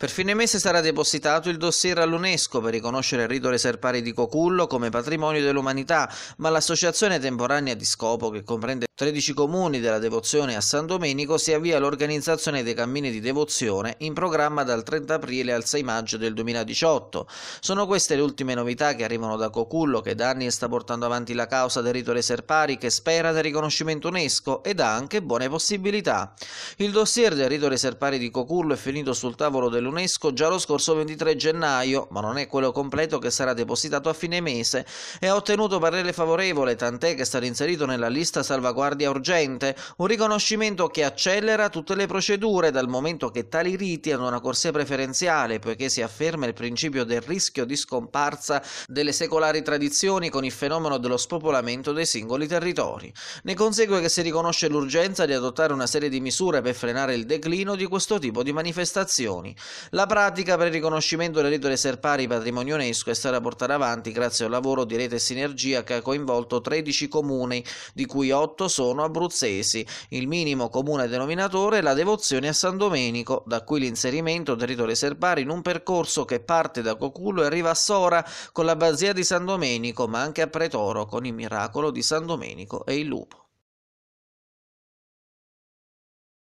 Per fine mese sarà depositato il dossier all'UNESCO per riconoscere il rito reserpare di Cocullo come patrimonio dell'umanità, ma l'associazione temporanea di scopo che comprende 13 comuni della devozione a San Domenico si avvia l'organizzazione dei cammini di devozione in programma dal 30 aprile al 6 maggio del 2018. Sono queste le ultime novità che arrivano da Cocullo che da anni sta portando avanti la causa del rito dei Serpari che spera del riconoscimento UNESCO ed ha anche buone possibilità. Il dossier del rito dei Serpari di Cocullo è finito sul tavolo dell'UNESCO già lo scorso 23 gennaio, ma non è quello completo che sarà depositato a fine mese e ha ottenuto parere favorevole, tant'è che è stato inserito nella lista salvaguardia salvaguardia urgente, un riconoscimento che accelera tutte le procedure dal momento che tali riti hanno una corsia preferenziale, poiché si afferma il principio del rischio di scomparsa delle secolari tradizioni con il fenomeno dello spopolamento dei singoli territori. Ne consegue che si riconosce l'urgenza di adottare una serie di misure per frenare il declino di questo tipo di manifestazioni. La pratica per il riconoscimento del rito dei serpari patrimonio UNESCO è stata portata avanti grazie al lavoro di rete sinergia che ha coinvolto 13 comuni, di cui 8 sono sono abruzzesi. Il minimo comune denominatore è la devozione a San Domenico, da cui l'inserimento del rito Serpari in un percorso che parte da Coculo e arriva a Sora con l'abbazia di San Domenico, ma anche a Pretoro con il miracolo di San Domenico e il lupo.